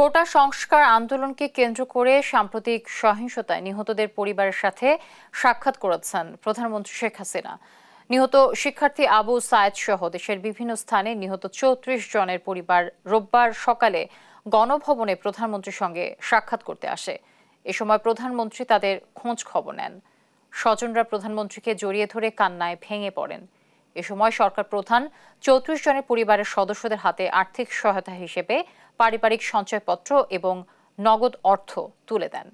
কোটা সংস্কার আন্দোলনকে কেন্দ্র করে সাম্প্রতিক সহিংসতায় নিহতদের পরিবারের সাথে সাক্ষাৎ করেছেন প্রধানমন্ত্রী শেখ হাসিনা নিহত শিক্ষার্থী আবু সায়েদ সহ দেশের বিভিন্ন স্থানে নিহত চৌত্রিশ জনের পরিবার রোববার সকালে গণভবনে প্রধানমন্ত্রীর সঙ্গে সাক্ষাৎ করতে আসে এ সময় প্রধানমন্ত্রী তাদের খোঁজ খবর নেন স্বজনরা প্রধানমন্ত্রীকে জড়িয়ে ধরে কান্নায় ভেঙে পড়েন এ সময় সরকার প্রধান চৌত্রিশ জনের পরিবারের সদস্যদের হাতে আর্থিক সহায়তা হিসেবে পারিবারিক সঞ্চয়পত্র এবং নগদ অর্থ তুলে দেন